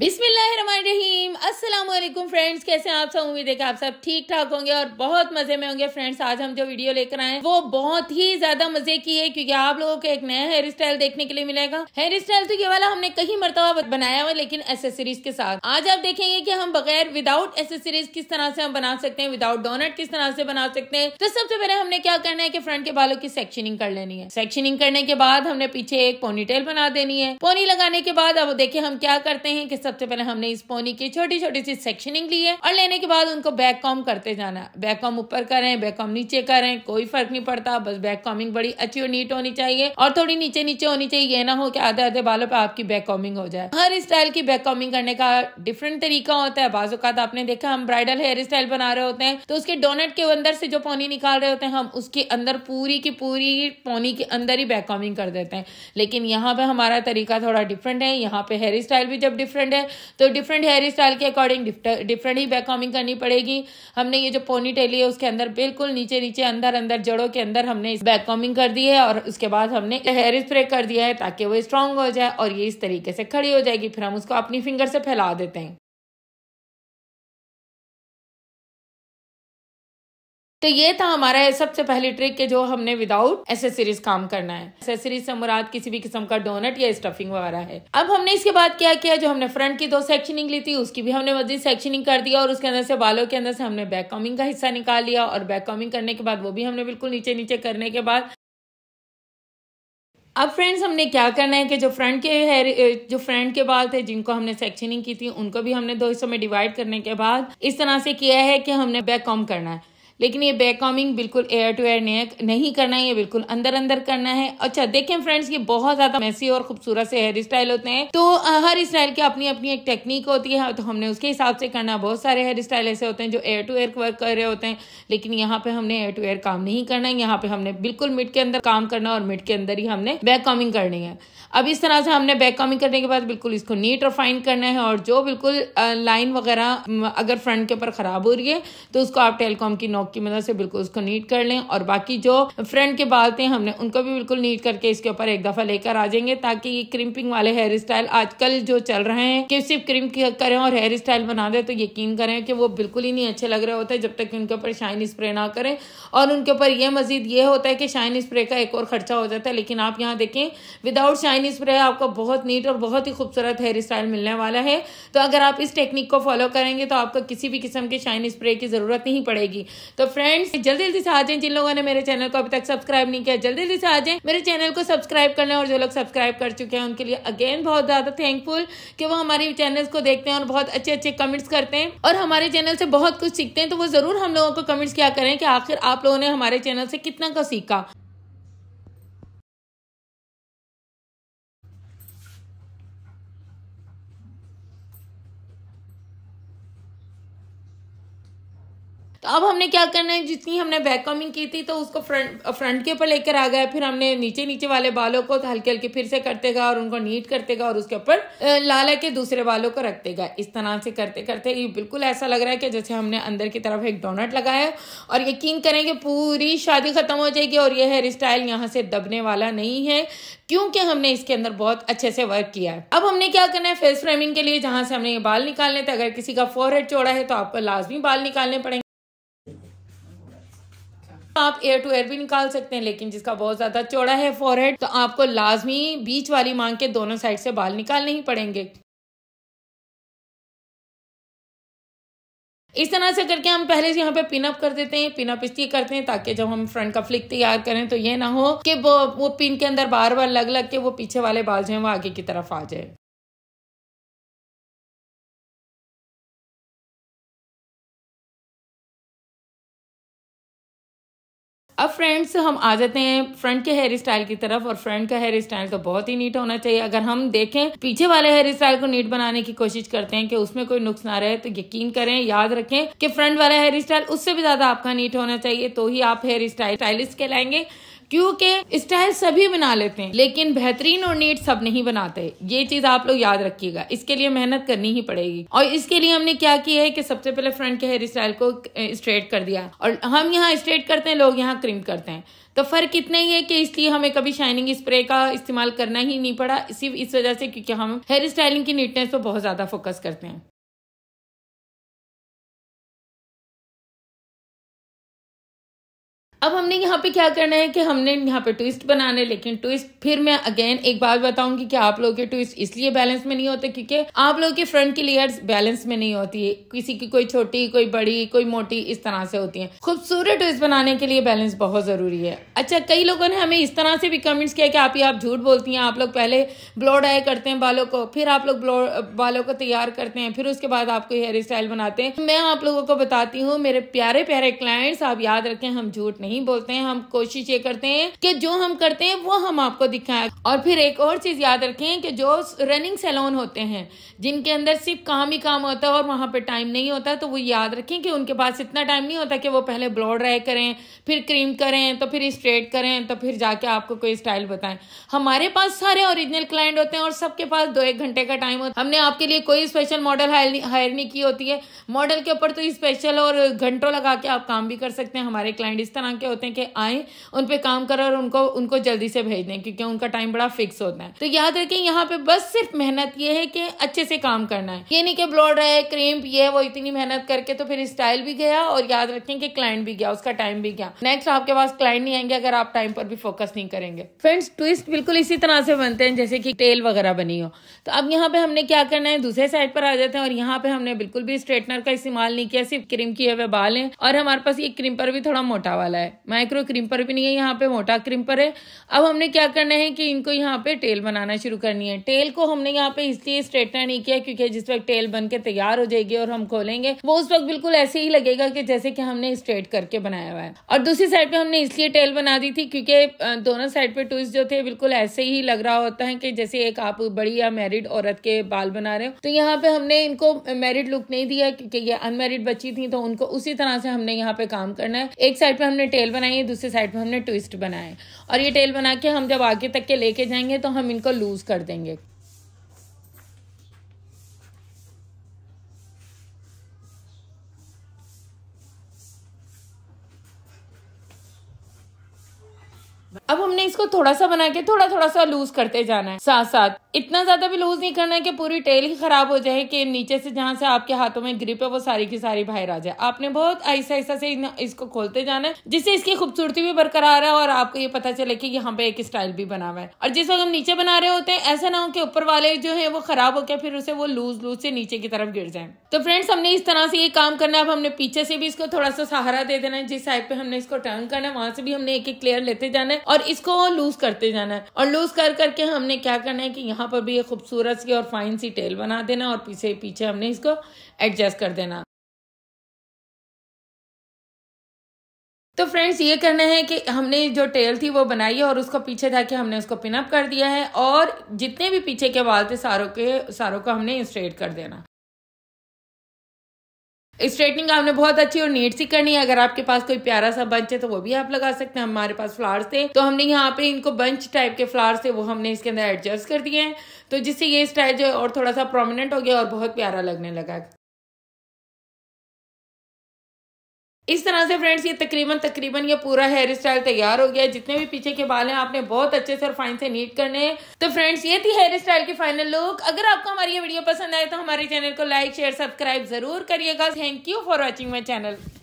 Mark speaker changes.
Speaker 1: बिसमीम असलम फ्रेंड्स कैसे हैं आप सब उम्मीद है कि आप सब ठीक ठाक होंगे और बहुत मजे में होंगे फ्रेंड्स आज हम जो वीडियो लेकर आए वो बहुत ही ज्यादा मजे की है क्योंकि आप लोगों को एक नया हेयर स्टाइल देखने के लिए मिलेगा हेयर स्टाइल तो ये वाला हमने कई मरतबा बनाया हुआ लेकिन एसेसरीज के साथ आज आप देखेंगे की हम बगैर विदाउट एसेसरीज किस तरह से हम बना सकते हैं विदाउट डोनट किस तरह से बना सकते हैं तो सबसे पहले हमने क्या करना है की फ्रंट के बालों की सेक्शनिंग कर लेनी है सेक्शनिंग करने के बाद हमने पीछे एक पोनीटेल बना देनी है पोनी लगाने के बाद अब देखे हम क्या करते हैं सबसे पहले हमने इस पोनी की छोटी छोटी सी सेक्शनिंग ली है और लेने के बाद उनको बैक कॉम करते जाना बैक कॉम ऊपर करें बैक कॉम नीचे करें कोई फर्क नहीं पड़ता बस बैक कॉमिंग बड़ी अच्छी और नीट होनी चाहिए और थोड़ी नीचे नीचे होनी चाहिए ये ना हो कि आधे आधे बालों पर आपकी बैक कॉमिंग हो जाए हर स्टाइल की बैक कॉमिंग करने का डिफरेंट तरीका होता है बाजूकात तो आपने देखा हम ब्राइडल हेयर स्टाइल बना रहे होते हैं तो उसके डोनट के अंदर से जो पोनी निकाल रहे होते हैं हम उसके अंदर पूरी की पूरी पोनी के अंदर ही बैक कॉमिंग कर देते हैं लेकिन यहाँ पे हमारा तरीका थोड़ा डिफरेंट है यहाँ पे हेयर स्टाइल भी जब डिफरेंट डिफरेंट है तो डिफरेंट हेयर स्टाइल के अकॉर्डिंग डिफरेंट ही बैकॉमिंग करनी पड़ेगी हमने ये जो पोनी टेली है उसके अंदर बिल्कुल नीचे नीचे अंदर अंदर जड़ों के अंदर हमने इस कर दी है और उसके बाद हमने हेयर स्प्रे कर दिया है ताकि वो स्ट्रांग हो जाए और ये इस तरीके से खड़ी हो जाएगी फिर हम उसको अपनी फिंगर से फैला देते हैं तो ये था हमारा सबसे पहली ट्रिक के जो हमने विदाउट एसेसरीज काम करना है एसेसरीज से मुराद किसी भी किस्म का डोनट या स्टफिंग वगैरह है अब हमने इसके बाद क्या किया जो हमने फ्रंट की दो सेक्शनिंग ली थी उसकी भी हमने मजीद सेक्शनिंग कर दिया और उसके अंदर से बालों के अंदर से हमने बैक कॉमिंग का हिस्सा निकाल लिया और बैक कॉमिंग करने के बाद वो भी हमने बिल्कुल नीचे नीचे करने के बाद अब फ्रेंड्स हमने क्या करना है कि जो फ्रंट के हेयर जो फ्रंट के बाल थे जिनको हमने सेक्शनिंग की थी उनको भी हमने दो हिस्सों में डिवाइड करने के बाद इस तरह से किया है कि हमने बैक कॉम करना है लेकिन ये बैक कॉमिंग बिल्कुल एयर टू एयर नहीं करना है ये बिल्कुल अंदर अंदर करना है अच्छा देखें फ्रेंड्स ये बहुत ज्यादा मैसी और खूबसूरत से हेयर स्टाइल होते हैं तो हर स्टाइल की अपनी अपनी एक टेक्निक होती है तो हमने उसके हिसाब से करना बहुत सारे हेयर स्टाइल ऐसे होते हैं जो एयर टू एयर वर्क कर रहे होते हैं लेकिन यहाँ पे हमने एयर टू एयर काम नहीं करना है यहाँ पे हमने बिल्कुल मिट के अंदर काम करना और मिट के अंदर ही हमने बैक कॉमिंग करनी है अब इस तरह से हमने बैक कॉमिंग करने के बाद बिल्कुल इसको नीट रिफाइन करना है और जो बिल्कुल लाइन वगैरह अगर फ्रंट के ऊपर खराब हो रही है तो उसको आप टेलीकॉम की नो नोक की मदद से बिल्कुल उसको नीट कर लें और बाकी जो फ्रंट के बाल थे हमने उनको भी बिल्कुल नीट करके इसके ऊपर एक दफ़ा लेकर आ जाएंगे ताकि ये क्रिम्पिंग वाले हेयर स्टाइल आजकल जो चल रहे हैं कि सिर्फ क्रिम करें और हेयर स्टाइल बना दे तो यकीन करें कि वो बिल्कुल ही नहीं अच्छे लग रहे होते जब तक उनके ऊपर शाइन स्प्रे ना करें और उनके ऊपर ये मजीद ये होता है कि शाइन स्प्रे का एक और खर्चा हो जाता है लेकिन आप यहाँ देखें विदाउट शाइन स्प्रे आपको बहुत नीट और बहुत ही खूबसूरत हेयर स्टाइल मिलने वाला है तो अगर आप इस टेक्निक को फॉलो करेंगे तो आपको किसी भी किस्म के शाइन स्प्रे की ज़रूरत नहीं पड़ेगी तो फ्रेंड्स जल्दी जल्दी से आ जाए जिन लोगों ने मेरे चैनल को अभी तक सब्सक्राइब नहीं किया जल्दी जल्दी से आ जाए मेरे चैनल को सब्सक्राइब करने और जो लोग सब्सक्राइब कर चुके हैं उनके लिए अगेन बहुत ज्यादा थैंकफुल कि वो हमारे चैनल को देखते हैं और बहुत अच्छे अच्छे कमेंट्स करते हैं और हमारे चैनल से बहुत कुछ सीखते हैं तो वो जरूर हम लोगों को कमेंट्स क्या करें कि आखिर आप लोगों ने हमारे चैनल से कितना का सीखा तो अब हमने क्या करना है जितनी हमने बैक कॉमिंग की थी तो उसको फ्रंट फ्रंट के ऊपर लेकर आ गया फिर हमने नीचे नीचे वाले बालों को हल्के हल्के फिर से करते गए और उनको नीट करते गए और उसके ऊपर लाला के दूसरे बालों को रखते गए इस तरह से करते करते ये बिल्कुल ऐसा लग रहा है कि जैसे हमने अंदर की तरफ एक डोनट लगाया और यकीन करें कि पूरी शादी ख़त्म हो जाएगी और यह हेयर स्टाइल यहाँ से दबने वाला नहीं है क्योंकि हमने इसके अंदर बहुत अच्छे से वर्क किया है अब हमने क्या करना है फेस फ्रेमिंग के लिए जहाँ से हमने ये बाल निकालने थे अगर किसी का फोरहेड चौड़ा है तो आपको लाजमी बाल निकालने पड़ेंगे आप एयर टू एयर भी निकाल सकते हैं लेकिन जिसका बहुत ज्यादा चौड़ा है फोरहेड तो आपको लाजमी बीच वाली मांग के दोनों साइड से बाल निकालने ही पड़ेंगे इस तरह से करके हम पहले से यहाँ पे पिनअप कर देते हैं पिन अप इसलिए करते हैं ताकि जब हम फ्रंट का फ्लिक तैयार करें तो ये ना हो कि वो वो पिन के अंदर बार बार लग लग के वो पीछे वाले बाल जो है वो आगे की तरफ आ जाए अब फ्रेंड्स हम आ जाते हैं फ्रंट के हेयर स्टाइल की तरफ और फ्रंट का हेयर स्टाइल तो बहुत ही नीट होना चाहिए अगर हम देखें पीछे वाले हेयर स्टाइल को नीट बनाने की कोशिश करते हैं कि उसमें कोई नुक्स ना रहे तो यकीन करें याद रखें कि फ्रंट वाला हेयर स्टाइल उससे भी ज्यादा आपका नीट होना चाहिए तो ही आप हेयर स्टाइल स्टाइलिस्ट कहलाएंगे क्योंकि स्टाइल सभी बना लेते हैं लेकिन बेहतरीन और नीट सब नहीं बनाते ये चीज आप लोग याद रखिएगा इसके लिए मेहनत करनी ही पड़ेगी और इसके लिए हमने क्या किया है कि सबसे पहले फ्रंट के हेयर स्टाइल को स्ट्रेट कर दिया और हम यहाँ स्ट्रेट करते हैं लोग यहाँ क्रिम करते हैं तो फर्क इतना ही है कि इसलिए हमें कभी शाइनिंग स्प्रे का इस्तेमाल करना ही नहीं पड़ा सिर्फ इस वजह से क्योंकि हम हेयर स्टाइलिंग की नीटनेस पर बहुत ज्यादा फोकस करते हैं अब हमने यहाँ पे क्या करना है कि हमने यहाँ पे ट्विस्ट बनाने लेकिन ट्विस्ट फिर मैं अगेन एक बात बताऊंगी कि आप लोगों के ट्विस्ट इसलिए बैलेंस में नहीं होते क्योंकि आप लोगों के फ्रंट की लेयर्स बैलेंस में नहीं होती है किसी की कोई छोटी कोई बड़ी कोई मोटी इस तरह से होती है खूबसूरत ट्विस्ट बनाने के लिए बैलेंस बहुत जरूरी है अच्छा कई लोगों ने हमें इस तरह से भी कमेंट्स किया कि आप ही आप झूठ बोलती हैं आप लोग पहले ब्लो डाई करते हैं बालों को फिर आप लोग ब्लो बालों को तैयार करते हैं फिर उसके बाद आपको हेयर स्टाइल बनाते हैं मैं आप लोगों को बताती हूँ मेरे प्यारे प्यारे क्लाइंट्स आप याद रखें हम झूठ नहीं नहीं बोलते हैं हम कोशिश ये करते हैं कि जो हम करते हैं वो हम आपको दिखाएं और फिर एक और चीज़ याद रखें कि जो रनिंग सैलून होते हैं जिनके अंदर सिर्फ काम ही काम होता है और वहां पर टाइम नहीं होता तो वो याद रखें कि उनके पास इतना टाइम नहीं होता कि वो पहले ब्लॉड ड्राई करें फिर क्रीम करें तो फिर स्ट्रेट करें तो फिर जाके आपको कोई स्टाइल बताएं हमारे पास सारे ओरिजिनल क्लाइंट होते हैं और सबके पास दो एक घंटे का टाइम होता है हमने आपके लिए कोई स्पेशल मॉडल हायर नहीं की होती है मॉडल के ऊपर तो स्पेशल और घंटों लगा के आप काम भी कर सकते हैं हमारे क्लाइंट इस तरह के होते हैं कि आए उन पर काम करें और उनको उनको जल्दी से भेज दें क्योंकि उनका टाइम बड़ा फिक्स होता है तो याद रखें यहाँ पे बस सिर्फ मेहनत ये है कि अच्छे से काम करना है ये नहीं कि ब्लॉड है क्रीम ये वो इतनी मेहनत करके तो फिर स्टाइल भी गया और याद रखें कि क्लाइंट भी गया उसका टाइम भी गया नेक्स्ट आपके पास क्लाइंट नहीं आएंगे अगर आप टाइम पर भी फोकस नहीं करेंगे फ्रेंड्स ट्विस्ट बिल्कुल इसी तरह से बनते हैं जैसे कि टेल वगैरह बनी हो तो अब यहाँ पे हमने क्या करना है दूसरे साइड पर आ जाते हैं और यहाँ पे हमने बिल्कुल भी स्ट्रेटनर का इस्तेमाल नहीं किया सिर्फ क्रीम किए हुए बाल हैं और हमारे पास ये क्रीम पर भी थोड़ा मोटा वाला है माइक्रो क्रिम्पर भी नहीं है यहाँ पे मोटा क्रिम्पर है अब हमने क्या करना है कि इनको यहाँ पे टेल बनाना शुरू करनी है टेल को हमने यहाँ पे इसलिए स्ट्रेटना नहीं किया क्योंकि जिस वक्त टेल बन के तैयार हो जाएगी और हम खोलेंगे वो उस वक्त बिल्कुल ऐसे ही लगेगा कि जैसे कि हमने स्ट्रेट करके बनाया हुआ है और दूसरी साइड पे हमने इसलिए टेल बना दी थी क्योंकि दोनों साइड पे टूस जो थे बिल्कुल ऐसे ही लग रहा होता है कि जैसे एक आप बड़ी या मैरिड औरत के बाल बना रहे हो तो यहाँ पे हमने इनको मैरिड लुक नहीं दिया क्योंकि ये अनमेरिड बच्ची थी तो उनको उसी तरह से हमने यहाँ पे काम करना है एक साइड पे हमने टेल टेल बनाई है दूसरी साइड पे हमने ट्विस्ट बनाए और ये टेल बना के हम जब आगे तक के लेके जाएंगे तो हम इनको लूज़ कर देंगे उसको थोड़ा सा बना के थोड़ा थोड़ा सा लूज करते जाना है साथ साथ इतना ज्यादा भी लूज नहीं करना है कि पूरी टेल ही खराब हो जाए कि नीचे से जहाँ से आपके हाथों में ग्रिप है वो सारी की सारी बाहर आ जाए आपने बहुत ऐसा ऐसा से इसको खोलते जाना है जिससे इसकी खूबसूरती भी बरकरार है और आपको ये पता चले की यहाँ पे एक स्टाइल भी बना हुआ है और जिस वक्त हम नीचे बना रहे होते हैं ऐसा ना हो कि ऊपर वाले जो है वो खराब होकर फिर उसे वो लूज लूज से नीचे की तरफ गिर जाए तो फ्रेंड्स हमने इस तरह से ये काम करना है अब हमने पीछे से भी इसको थोड़ा सा सहारा दे देना है जिस साइड पे हमने इसको टर्न करना है वहां से भी हमने एक एक क्लियर लेते जाना है और इसको लूज करते जाना है और लूज कर करके हमने क्या करना है कि यहाँ पर भी ये खूबसूरत सी और फाइन सी टेल बना देना और पीछे पीछे हमने इसको एडजस्ट कर देना तो फ्रेंड्स ये कहना है कि हमने जो टेल थी वो बनाई है और उसको पीछे कि हमने उसको पिनअप कर दिया है और जितने भी पीछे के बाल थे सारों के सारों को हमने स्ट्रेट कर देना स्ट्रेटनिंग आपने बहुत अच्छी और नीट सी करनी है अगर आपके पास कोई प्यारा सा बंच है तो वो भी आप लगा सकते हैं हमारे पास फ्लावर्स थे तो हमने यहाँ पे इनको बंच टाइप के फ्लावर्स थे वो हमने इसके अंदर एडजस्ट कर दिए हैं तो जिससे ये स्टाइल जो है और थोड़ा सा प्रोमिनेंट हो गया और बहुत प्यारा लगने लगा इस तरह से फ्रेंड्स ये तकरीबन तकरीबन ये पूरा हेयर स्टाइल तैयार हो गया है जितने भी पीछे के बाल हैं आपने बहुत अच्छे से और फाइन से नीट करने हैं तो फ्रेंड्स ये थी हेयर स्टाइल की फाइनल लुक अगर आपको हमारी ये वीडियो पसंद आए तो हमारे चैनल को लाइक शेयर सब्सक्राइब जरूर करिएगा thank you for watching my channel